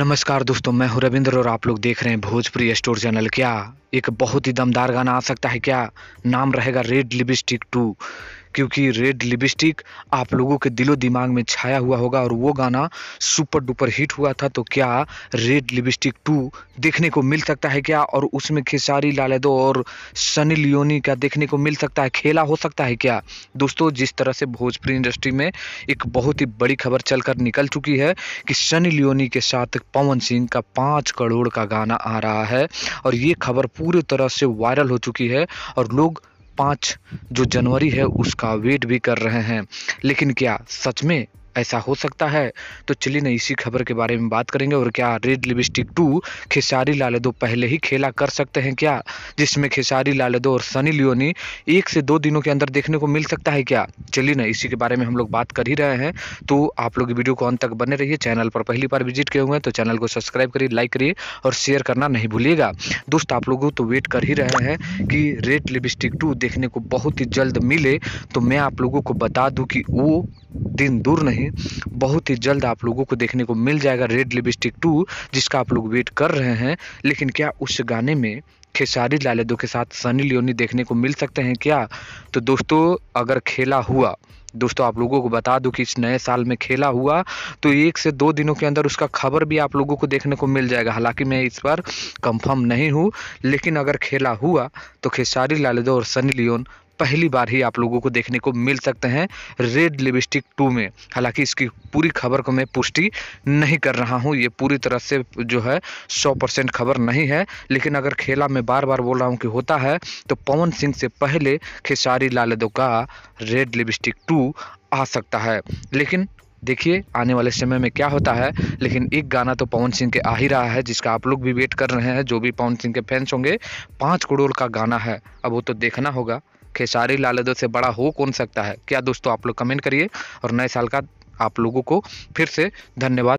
नमस्कार दोस्तों मैं हूं रविंद्र और आप लोग देख रहे हैं भोजपुरी स्टोर चैनल क्या एक बहुत ही दमदार गाना आ सकता है क्या नाम रहेगा रेड लिपस्टिक टू क्योंकि रेड लिपस्टिक आप लोगों के दिलो दिमाग में छाया हुआ होगा और वो गाना सुपर डुपर हिट हुआ था तो क्या रेड लिपस्टिक टू देखने को मिल सकता है क्या और उसमें खेसारी लाल यादव और सनी लियोनी का देखने को मिल सकता है खेला हो सकता है क्या दोस्तों जिस तरह से भोजपुरी इंडस्ट्री में एक बहुत ही बड़ी खबर चलकर निकल चुकी है कि सनी लियोनी के साथ पवन सिंह का पाँच करोड़ का गाना आ रहा है और ये खबर पूरी तरह से वायरल हो चुकी है और लोग पाँच जो जनवरी है उसका वेट भी कर रहे हैं लेकिन क्या सच में ऐसा हो सकता है तो चलिए ना इसी खबर के बारे में बात करेंगे और क्या red lipstick two Khesari Lal दो पहले ही खेला कर सकते हैं क्या जिसमें खेसारी लाल दो और सनी लियोनी एक से दो दिनों के अंदर देखने को मिल सकता है क्या चलिए ना इसी के बारे में हम लोग बात कर ही रहे हैं तो आप लोग वीडियो को अंत तक बने रहिए चैनल पर पहली बार विजिट किए हुए हैं तो चैनल को सब्सक्राइब करिए लाइक करिए और शेयर करना नहीं भूलिएगा दोस्त आप लोगों तो वेट कर ही रहे हैं कि रेड लिपस्टिक टू देखने को बहुत ही जल्द मिले तो मैं आप लोगों को बता दूँ कि वो दिन दूर नहीं हैं बहुत ही जल्द आप लोगों को देखने को मिल जाएगा रेड लिपस्टिक टू जिसका आप लोग वेट कर रहे हैं लेकिन क्या उस गाने में खेसारी लाल यादव के साथ सनी लियोनी देखने को मिल सकते हैं क्या तो दोस्तों अगर खेला हुआ दोस्तों आप लोगों को बता दूं कि इस नए साल में खेला हुआ तो एक से दो दिनों के अंदर उसका खबर भी आप लोगों को देखने को मिल जाएगा हालांकि मैं इस पर कंफर्म नहीं हूं लेकिन अगर खेला हुआ तो खेसारी लाल यादव और सनी लियोन पहली बार ही आप लोगों को देखने को मिल सकते हैं रेड लिपस्टिक टू में हालांकि इसकी पूरी खबर को मैं पुष्टि नहीं कर रहा हूँ ये पूरी तरह से जो है सौ परसेंट खबर नहीं है लेकिन अगर खेला मैं बार बार बोल रहा हूं कि होता है तो पवन सिंह से पहले खेसारी लाल का रेड लिपस्टिक टू आ सकता है लेकिन देखिए आने वाले समय में क्या होता है लेकिन एक गाना तो पवन सिंह के आ ही रहा है जिसका आप लोग भी वेट कर रहे हैं जो भी पवन सिंह के फैंस होंगे पाँच करोड़ का गाना है अब वो तो देखना होगा खेसारी यादव से बड़ा हो कौन सकता है क्या दोस्तों आप लोग कमेंट करिए और नए साल का आप लोगों को फिर से धन्यवाद